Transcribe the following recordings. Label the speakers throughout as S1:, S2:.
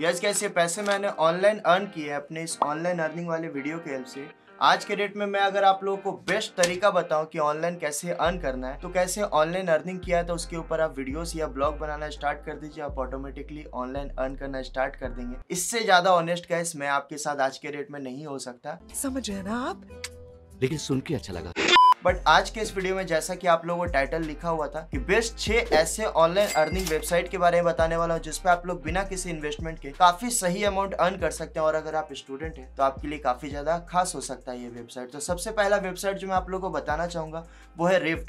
S1: yes gas ये पैसे मैंने ऑनलाइन अर्न किए हैं अपने इस ऑनलाइन अर्निंग वाले वीडियो के हेल्प से आज के डेट में मैं अगर आप लोगों को बेस्ट तरीका बताऊं कि ऑनलाइन कैसे अर्न करना है तो कैसे ऑनलाइन अर्निंग किया है तो उसके ऊपर आप वीडियोस या ब्लॉग बनाना स्टार्ट कर दीजिए आप ऑटोमेटिकली ऑनलाइन अर्न करना स्टार्ट कर देंगे इससे ज्यादा ऑनेस्ट गैस मैं आपके साथ आज के डेट में नहीं हो सकता समझ है ना आप लेकिन सुन के अच्छा लगा बट आज के इस वीडियो में जैसा कि आप लोगों को टाइटल लिखा हुआ था कि बेस्ट छह ऐसे ऑनलाइन अर्निंग वेबसाइट के बारे में बताने वाला हूँ जिसपे आप लोग बिना किसी इन्वेस्टमेंट के काफी सही अमाउंट अर्न कर सकते हैं और अगर आप स्टूडेंट है तो आपके लिए काफी ज्यादा खास हो सकता है ये वेबसाइट तो सबसे पहला वेबसाइट जो मैं आप लोगों को बताना चाहूंगा वो है रेव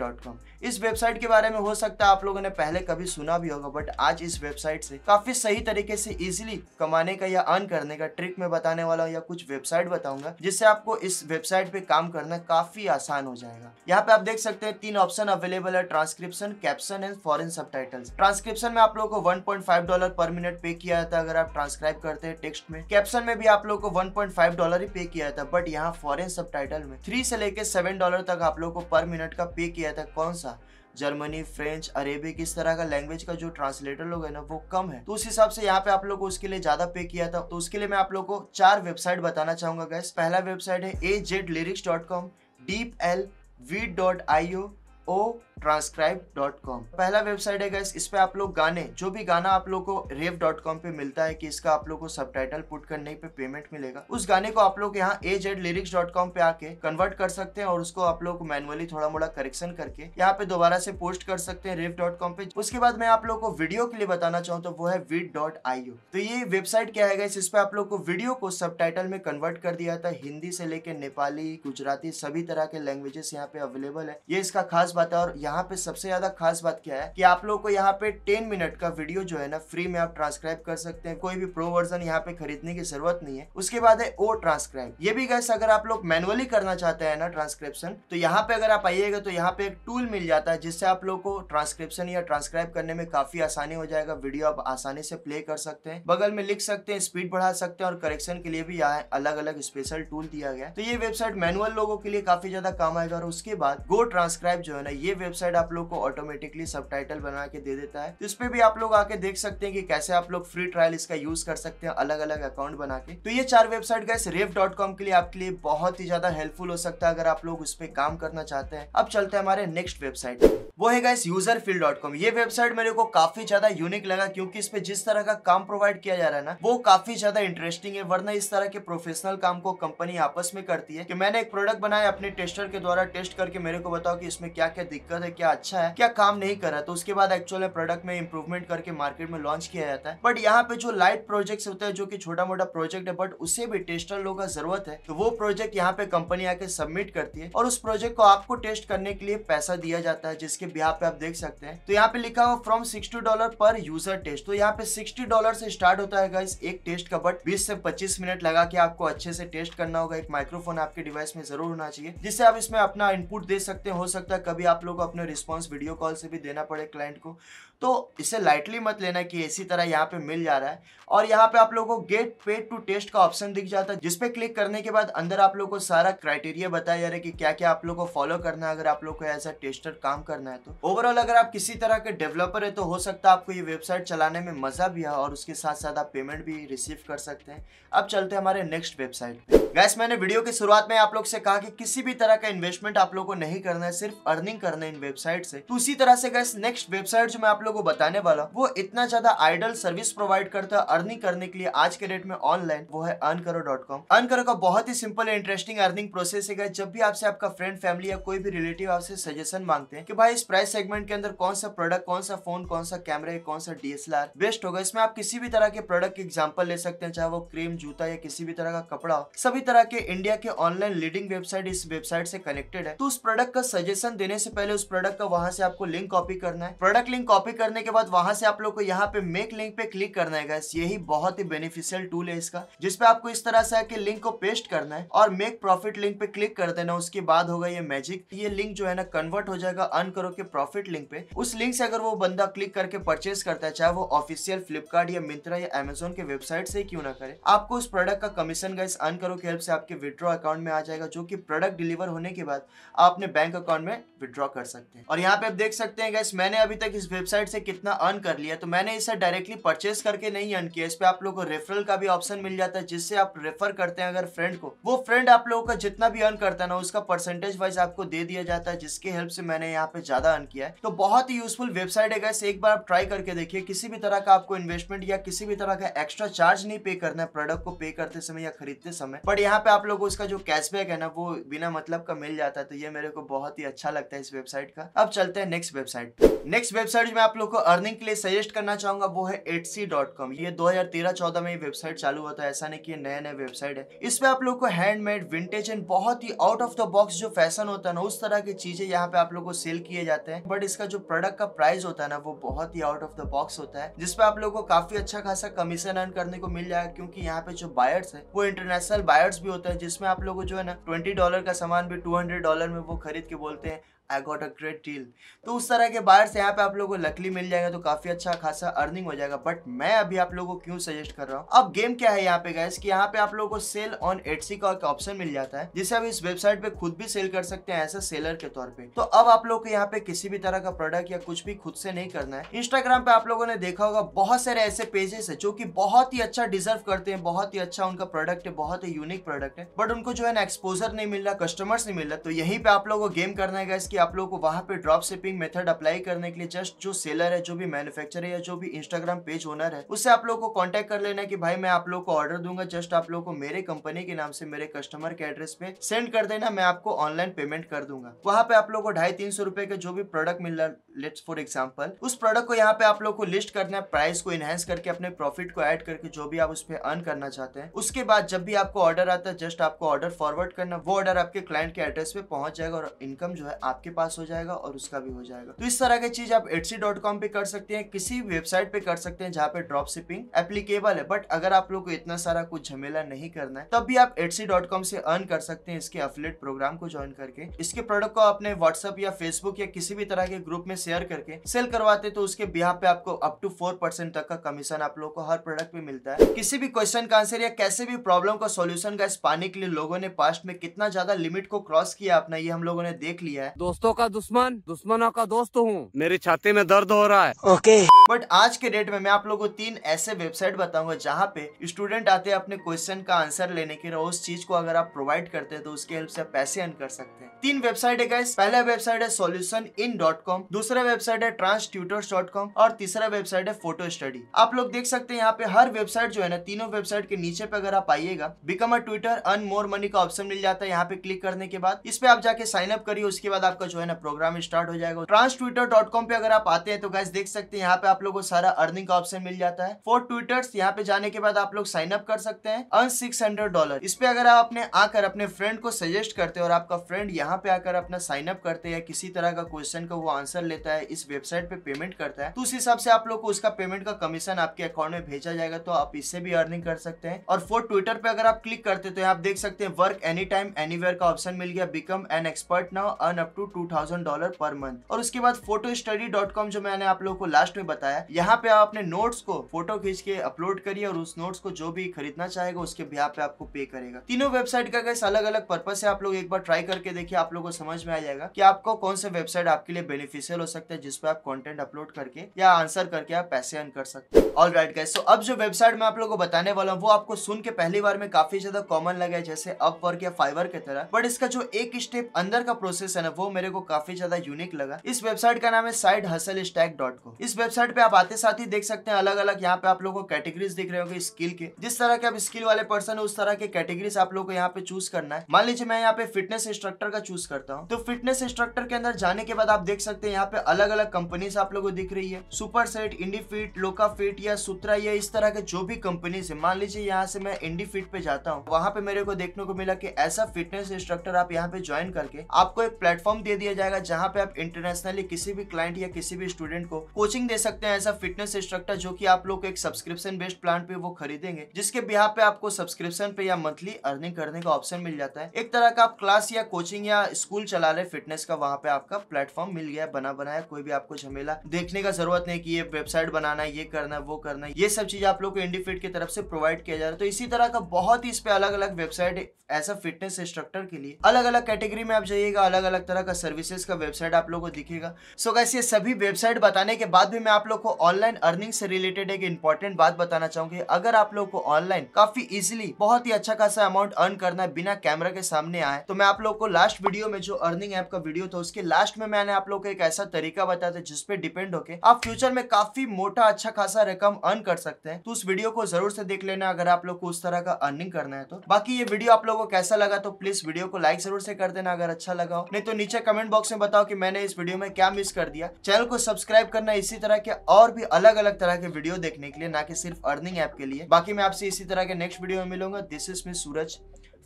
S1: इस वेबसाइट के बारे में हो सकता है आप लोगों ने पहले कभी सुना भी होगा बट आज इस वेबसाइट से काफी सही तरीके से इजिली कमाने का या अर्न करने का ट्रिक में बताने वाला हूँ या कुछ वेबसाइट बताऊंगा जिससे आपको इस वेबसाइट पे काम करना काफी आसान हो जाएगा जाएगा यहाँ पे आप देख सकते हैं तीन ऑप्शन अवेलेबल है transcription caption and foreign sub transcription में आप लोगों को 1.5 डॉलर पर मिनट पे किया जाता है अगर आप ट्रांसक्राइब करते हैं टेक्स्ट में कैप्शन में भी आप लोग को 1.5 डॉलर ही पे किया जाता है बट यहाँ फॉरन सब में थ्री से लेकर सेवन डॉलर तक आप लोग को पर मिनट का पे किया जाता है कौन सा जर्मनी फ्रेंच अरेबिक इस तरह का लैंग्वेज का जो ट्रांसलेटर लोग है ना वो कम है तो उस हिसाब से यहाँ पे आप लोग को उसके लिए ज्यादा पे किया था तो उसके लिए मैं आप लोग को चार वेबसाइट बताना चाहूंगा गैस पहला वेबसाइट है A Z lyrics dot com DeepL v.io otranscribe dot com पहला वेबसाइट है गैस इस पर आप लोग गाने जो भी गाना आप लोग को रेव डॉट कॉम पे मिलता है कि इसका आप लोग को सब टाइटल पुट करने पे पेमेंट मिलेगा उस गाने को आप लोग यहाँ A Z lyrics dot com पे आके कन्वर्ट कर सकते हैं और उसको आप लोग मैनुअली थोड़ा मोड़ा करेक्शन करके यहाँ पे दोबारा से पोस्ट कर सकते हैं रेव डॉट कॉम पे उसके बाद मैं आप लोग को वीडियो के लिए बताना चाहूँ तो वो है वीट डॉट आई तो ये वेबसाइट क्या है गैस इस पर आप लोग को वीडियो को सब टाइटल में कन्वर्ट कर दिया था हिंदी से लेकर नेपाली गुजराती सभी तरह के लैंग्वेजेस यहाँ पे अवेलेबल है ये इसका खास बात है और यहाँ पे सबसे ज्यादा खास बात क्या है कि आप लोग को यहाँ पे टेन मिनट का वीडियो जो है ना फ्री में आप ट्रांसक्राइब कर सकते हैं कोई भी प्रो वर्जन यहाँ पे खरीदने की जरूरत नहीं है उसके बाद है ओ ट्रांसक्राइब ये भी गैस अगर आप लोग मैनुअली करना चाहते हैं ना ट्रांसक्रिप्शन तो यहाँ पे अगर आप आइएगा तो यहाँ पे एक टूल मिल जाता है जिससे आप लोग को ट्रांसक्रिप्शन या ट्रांसक्राइब करने में काफी आसानी हो जाएगा वीडियो आप आसानी से प्ले कर सकते हैं बगल में लिख सकते हैं स्पीड बढ़ा सकते हैं और करेक्शन के लिए भी यहाँ अलग अलग स्पेशल टूल दिया गया तो ये वेबसाइट मैनुअल लोगों के लिए काफी ज्यादा काम आएगा और उसके बाद गो ट्रांसक्राइब जो है एंड ये वेबसाइट आप लोग को ऑटोमेटिकली सब बना के दे देता है तो इस पर भी आप लोग आके देख सकते हैं कि कैसे आप लोग फ्री ट्रायल इसका यूज कर सकते हैं अलग अलग अकाउंट बना के तो ये चार वेबसाइट गए रेव के लिए आपके लिए बहुत ही ज्यादा हेल्पफुल हो सकता है अगर आप लोग उस पर काम करना चाहते हैं अब चलते हैं हमारे नेक्स्ट वेबसाइट वो है guys user field dot com ये वेबसाइट मेरे को काफी ज्यादा यूनिक लगा क्योंकि इस पे जिस तरह का काम प्रोवाइड किया जा रहा है ना वो काफी ज्यादा इंटरेस्टिंग है वरना इस तरह के प्रोफेशनल काम को कंपनी आपस में करती है कि मैंने एक प्रोडक्ट बनाया अपने टेस्टर के द्वारा टेस्ट करके मेरे को बताओ कि इसमें क्या क्या दिक्कत है क्या अच्छा है क्या काम नहीं कर रहा तो उसके बाद एक्चुअल में प्रोडक्ट में इंप्रूवमेंट करके मार्केट में लॉन्च किया जाता है बट यहाँ पे जो लाइट प्रोजेक्ट होता है जो की छोटा मोटा प्रोजेक्ट है बट उसे भी टेस्टर लोगों का जरूरत है तो वो प्रोजेक्ट यहाँ पे कंपनी आके सबमिट करती है और उस प्रोजेक्ट को आपको टेस्ट करने के लिए पैसा दिया जाता है जिसके बिहार पे आप देख सकते हैं तो यहाँ पे लिखा हुआ from sixty dollar per user test तो यहाँ पे सिक्सटी डॉलर से स्टार्ट होता है गाइस एक टेस्ट का बट बीस से पच्चीस मिनट लगा के आपको अच्छे से टेस्ट करना होगा एक माइक्रोफोन आपके डिवाइस में जरूर होना चाहिए जिससे आप इसमें अपना इनपुट दे सकते हो सकता है कभी आप लोग को अपने रिस्पॉन्स वीडियो कॉल से भी देना पड़े क्लाइंट को तो इसे लाइटली मत लेना कि इसी तरह यहाँ पे मिल जा रहा है और यहाँ पे आप लोगों को गेट पेड टू टेस्ट का ऑप्शन दिख जाता है जिसपे क्लिक करने के बाद अंदर आप लोगों को सारा क्राइटेरिया बताया जा रहा है कि क्या क्या आप लोगों को फॉलो करना है अगर आप लोग को ऐसा टेस्टर काम करना है तो ओवरऑल अगर आप किसी तरह के डेवलपर है तो हो सकता है आपको ये वेबसाइट चलाने में मजा भी है और उसके साथ साथ आप पेमेंट भी रिसीव कर सकते हैं अब चलते हैं हमारे नेक्स्ट वेबसाइट पे गैस मैंने वीडियो की शुरुआत में आप लोग से कहा कि किसी भी तरह का इन्वेस्टमेंट आप लोग को नहीं करना है सिर्फ अर्निंग करना है इन वेबसाइट से तो उसी तरह से गैस नेक्स्ट वेबसाइट जो मैं आप लोगों को बताने वाला वो इतना ज्यादा आइडल सर्विस प्रोवाइड करता है अर्निंग करने के लिए आज के डेट में ऑनलाइन वो है अर्न करो डॉट कॉम अर्न करो का बहुत ही सिंपल इंटरेस्टिंग अर्निंग प्रोसेस है जब भी आपसे आपका फ्रेंड फैमिली या कोई भी रिलेटिव आपसे सजेशन मांगते हैं कि भाई इस प्राइस सेगमेंट के अंदर कौन सा प्रोडक्ट कौन सा फोन कौन सा कैमरा कौन सा डीएसएलआर बेस्ट होगा इसमें आप किसी भी तरह के प्रोडक्ट के एग्जाम्पल ले सकते हैं चाहे वो क्रीम जूता या किसी भी तरह का कपड़ा हो सभी तरह के इंडिया के ऑनलाइन लीडिंग वेबसाइट इस वेबसाइट से कनेक्टेड है तो उस प्रोडक्ट का सजेशन देने से पहले उस प्रोडक्ट का वहां से आपको लिंक कॉपी करना है प्रोडक्ट लिंक कॉपी करने के बाद वहां से आप लोग को यहाँ पे मेक लिंक पे क्लिक करना है गैस यही बहुत ही बेनिफिशियल टूल है इसका जिसपे आपको इस तरह से आके लिंक को पेस्ट करना है और मेक प्रॉफिट लिंक पे क्लिक कर देना उसके बाद होगा ये मैजिक ये लिंक जो है ना कन्वर्ट हो जाएगा अर्न करो के प्रॉफिट लिंक पे उस लिंक से अगर वो बंदा क्लिक करके परचेज करता है चाहे वो ऑफिशियल फ्लिपकार्ट या मिंत्रा या अमेजोन के वेबसाइट से क्यों ना करे आपको उस प्रोडक्ट का कमीशन गैस अर्न करो के हेल्प से आपके विद्रो अकाउंट में आ जाएगा जो की प्रोडक्ट डिलीवर होने के बाद आप अपने बैंक अकाउंट में विड्रॉ कर सकते हैं और यहाँ पे आप देख सकते हैं गैस मैंने अभी तक इस वेबसाइट वेबसाइट से कितना अर्न कर लिया तो मैंने इसे डायरेक्टली परचेस करके नहीं अर्न किया इस पे आप लोगों को रेफरल का भी ऑप्शन मिल जाता है जिससे आप रेफर करते हैं अगर फ्रेंड को वो फ्रेंड आप लोगों का जितना भी अर्न करता है ना उसका परसेंटेज वाइज आपको दे दिया जाता है जिसके हेल्प से मैंने यहाँ पे ज्यादा अर्न किया है तो बहुत ही यूजफुल वेबसाइट है गैस एक बार आप ट्राई करके देखिए किसी भी तरह का आपको इन्वेस्टमेंट या किसी भी तरह का एक्स्ट्रा चार्ज नहीं पे करना है प्रोडक्ट को पे करते समय या खरीदते समय बट यहाँ पे आप लोग उसका जो कैशबैक है ना वो बिना मतलब का मिल जाता है तो ये मेरे को बहुत ही अच्छा लगता है इस वेबसाइट का अब चलते हैं नेक्स्ट वेबसाइट नेक्स्ट वेबसाइट में आप आप लोग को अर्निंग के लिए सजेस्ट करना चाहूंगा वो है एटसी ये दो हजार तेरह चौदह में वेबसाइट चालू हुआ था ऐसा नहीं कि नया नया वेबसाइट है इसमें आप लोग को हैंडमेड विंटेज एंड बहुत ही आउट ऑफ द बॉक्स जो फैशन होता है ना उस तरह की चीजें यहाँ पे आप लोग को सेल किए जाते हैं बट इसका जो प्रोडक्ट का प्राइस होता है ना वो बहुत ही आउट ऑफ द बॉक्स होता है जिसपे आप लोग को काफी अच्छा खासा कमीशन अर्न करने को मिल जाएगा क्योंकि यहाँ पे जो बायर्स है वो इंटरनेशनल बायर्स भी होता है जिसमें आप लोग जो है ना ट्वेंटी डॉलर का सामान भी टू डॉलर में वो खरीद के बोलते हैं I got a great deal तो उस तरह के बायर से यहाँ पे आप लोगों को लकली मिल जाएगा तो काफी अच्छा खासा अर्निंग हो जाएगा बट मैं अभी आप लोगों को क्यों सजेस्ट कर रहा हूँ अब गेम क्या है यहाँ पे गैस कि यहाँ पे आप लोगों को सेल ऑन एटसी का ऑप्शन मिल जाता है जिसे आप इस वेबसाइट पे खुद भी सेल कर सकते हैं एज सेलर के तौर पर तो अब आप लोग को यहाँ पे किसी भी तरह का प्रोडक्ट या कुछ भी खुद से नहीं करना है इंस्टाग्राम पे आप लोगों ने देखा होगा बहुत सारे ऐसे पेजेस है जो की बहुत ही अच्छा डिजर्व करते हैं बहुत ही अच्छा उनका प्रोडक्ट है बहुत ही यूनिक प्रोडक्ट है बट उनको जो है ना एक्सपोजर नहीं मिल रहा कस्टमर्स नहीं मिल रहा तो यहीं पे आप लोगों को गेम करना है गैस कि आप लोगों को वहां पे ड्रॉप शिपिंग मेथड अप्लाई करने के लिए जस्ट जो सेलर है जो भी मैन्युफैक्चरर या जो भी इंस्टाग्राम पेज ओनर है उससे आप लोगों को कांटेक्ट कर लेना कि भाई मैं आप लोगों को ऑर्डर दूंगा जस्ट आप लोगों को मेरे कंपनी के नाम से मेरे कस्टमर के एड्रेस पे सेंड कर देना मैं आपको ऑनलाइन पेमेंट कर दूंगा वहाँ पे आप लोग को ढाई तीन सौ का जो भी प्रोडक्ट मिल रहा लेट्स फॉर एग्जाम्पल उस प्रोडक्ट को यहाँ पे आप लोग को लिस्ट करना है प्राइस को इनहेंस करके अपने प्रॉफिट को एड करके जो भी आप उस पर अर्न करना चाहते हैं उसके बाद जब भी आपको ऑर्डर आता है जस्ट आपको ऑर्डर फॉरवर्ड करना वो ऑर्डर आपके क्लाइंट के एड्रेस पे पहुंच जाएगा और इनकम जो है आप आपके पास हो जाएगा और उसका भी हो जाएगा तो इस तरह की चीज आप एटसी पे कर सकते हैं किसी वेबसाइट पे कर सकते हैं जहाँ पे ड्रॉप शिपिंग एप्लीकेबल है बट अगर आप लोग को इतना सारा कुछ झमेला नहीं करना है तब भी आप एटसी से अर्न कर सकते हैं इसके अफिलेट प्रोग्राम को ज्वाइन करके इसके प्रोडक्ट को अपने व्हाट्सअप या फेसबुक या किसी भी तरह के ग्रुप में शेयर करके सेल करवाते तो उसके बिहार पे आपको अप टू फोर परसेंट तक का कमीशन आप लोग को हर प्रोडक्ट पे मिलता है किसी भी क्वेश्चन का आंसर या कैसे भी प्रॉब्लम का सोल्यूशन गैस पाने के लिए लोगों ने पास्ट में कितना ज्यादा लिमिट को क्रॉस किया अपना ये हम लोगों ने देख लिया है दो दोस्तों का दुश्मन दुश्मनों का दोस्त हूँ मेरी छाती में दर्द हो रहा है ओके बट आज के डेट में मैं आप लोगों को तीन ऐसे वेबसाइट बताऊंगा जहाँ पे स्टूडेंट आते हैं अपने क्वेश्चन का आंसर लेने के लिए उस चीज को अगर आप प्रोवाइड करते हैं तो उसके हेल्प से पैसे अर्न कर सकते हैं तीन वेबसाइट है गैस पहला वेबसाइट है सोल्यूशन इन डॉट कॉम दूसरा वेबसाइट है ट्रांस ट्यूटर्स डॉट कॉम और तीसरा वेबसाइट है फोटो स्टडी आप लोग देख सकते हैं यहाँ पे हर वेबसाइट जो है ना तीनों वेबसाइट के नीचे पे अगर आप आइएगा become a tutor earn more money का ऑप्शन मिल जाता है यहाँ पे क्लिक करने के बाद इस पे आप जाके साइन अप करिए उसके बाद आपका आपका जो है ना प्रोग्राम स्टार्ट हो जाएगा ट्रांस ट्विटर डॉट कॉम पे अगर आप आते हैं तो गैस देख सकते हैं यहाँ पे आप लोगों को सारा अर्निंग का ऑप्शन मिल जाता है फॉर ट्विटर्स यहाँ पे जाने के बाद आप लोग साइन अप कर सकते हैं अर्न सिक्स हंड्रेड डॉलर इस पे अगर आप अपने आकर अपने फ्रेंड को सजेस्ट करते हैं और आपका फ्रेंड यहाँ पे आकर अपना साइन अप करते हैं किसी तरह का क्वेश्चन का वो आंसर लेता है इस वेबसाइट पे पेमेंट करता है तो उस हिसाब से आप लोग को उसका पेमेंट का कमीशन आपके अकाउंट में भेजा जाएगा तो आप इससे भी अर्निंग कर सकते हैं और फोर ट्विटर पे अगर आप क्लिक करते हैं तो आप देख सकते हैं वर्क एनी टाइम एनी का ऑप्शन मिल गया become an expert now earn up to two thousand dollar per month और उसके बाद फोटो स्टडी डॉट कॉम जो मैंने आप लोगों को लास्ट में बताया यहाँ पे आप अपने नोट्स को फोटो खींच के अपलोड करिए और उस नोट्स को जो भी खरीदना चाहेगा उसके बिहार पे आपको पे करेगा तीनों वेबसाइट का कैसे अलग अलग पर्पज है आप लोग एक बार ट्राई करके देखिए आप लोग को समझ में आ जाएगा कि आपको कौन सा वेबसाइट आपके लिए बेनिफिशियल हो सकता है जिसपे आप कॉन्टेंट अपलोड करके या आंसर करके आप पैसे अर्न कर सकते हैं ऑल राइट गैस तो अब जो वेबसाइट मैं आप लोग को बताने वाला हूँ वो आपको सुन के पहली बार में काफी ज्यादा कॉमन लगा जैसे अपवर्क या फाइवर की तरह बट इसका जो एक स्टेप अंदर का प्रोसेस है ना वो मेरे मेरे को काफी ज्यादा यूनिक लगा इस वेबसाइट का नाम है साइड हसल स्टैक डॉट को इस वेबसाइट पे आप आते साथ ही देख सकते हैं अलग अलग यहाँ पे आप लोगों को कैटेगरीज दिख रहे होंगे स्किल के जिस तरह के आप स्किल वाले पर्सन है उस तरह के कैटेगरीज आप लोग को यहाँ पे चूज करना है मान लीजिए मैं यहाँ पे फिटनेस इंस्ट्रक्टर का चूज करता हूँ तो फिटनेस इंस्ट्रक्टर के अंदर जाने के बाद आप देख सकते हैं यहाँ पे अलग अलग कंपनीज आप लोग को दिख रही है सुपर सेट इंडी फिट लोका फिट या सूत्रा या इस तरह के जो भी कंपनीज है मान लीजिए यहाँ से मैं इंडी फिट पे जाता हूँ वहाँ पे मेरे को देखने को मिला की ऐसा फिटनेस इंस्ट्रक्टर आप यहाँ पे ज्वाइन करके आपको एक प्लेटफॉर्म दे दिया जाएगा जहाँ पे आप इंटरनेशनली किसी भी क्लाइंट या किसी भी स्टूडेंट को कोचिंग दे सकते हैं ऐसा फिटनेस इंस्ट्रक्टर जो कि आप लोग एक सब्सक्रिप्शन बेस्ड प्लान पे वो खरीदेंगे जिसके बिहार पे आपको सब्सक्रिप्शन पे या मंथली अर्निंग करने का ऑप्शन मिल जाता है एक तरह का आप क्लास या कोचिंग या स्कूल चला रहे फिटनेस का वहाँ पे आपका प्लेटफॉर्म मिल गया बना बनाया कोई भी आपको झमेला देखने का जरूरत नहीं की ये वेबसाइट बनाना ये करना वो करना ये सब चीज आप लोग को इंडिफिट की तरफ से प्रोवाइड किया जा रहा है तो इसी तरह का बहुत ही इस पे अलग अलग website as a fitness instructor के लिए अलग अलग कैटेगरी में आप जाइएगा अलग अलग तरह का सर्विसेज का वेबसाइट आप लोग को दिखेगा सो so ये सभी वेबसाइट बताने के बाद भी मैं आप लोग को ऑनलाइन अर्निंग से रिलेटेड एक इंपॉर्टेंट बात बताना चाहूंगी अगर आप लोग को ऑनलाइन काफी इजिली बहुत ही अच्छा खासा अमाउंट अर्न करना है बिना कैमरा के सामने आए तो मैं आप लोग को लास्ट वीडियो में जो अर्निंग ऐप का वीडियो था उसके लास्ट में मैंने आप लोग को एक ऐसा तरीका बताया था जिसपे डिपेंड होकर आप फ्यूचर में काफी मोटा अच्छा खासा रकम अर्न कर सकते हैं तो उस वीडियो को जरूर से देख लेना अगर आप लोग को उस तरह का अर्निंग करना है तो बाकी ये वीडियो आप लोगों को कैसा लगा तो प्लीज वीडियो को लाइक जरूर से कर देना अगर अच्छा लगा हो नहीं तो नीचे कमेंट बॉक्स में बताओ कि मैंने इस वीडियो में क्या मिस कर दिया चैनल को सब्सक्राइब करना इसी तरह के और भी अलग अलग तरह के वीडियो देखने के लिए ना कि सिर्फ अर्निंग ऐप के लिए बाकी मैं आपसे इसी तरह के नेक्स्ट वीडियो में मिलूंगा this is me Suraj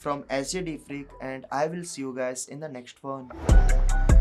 S1: from SJD Freak and I will see you guys in the next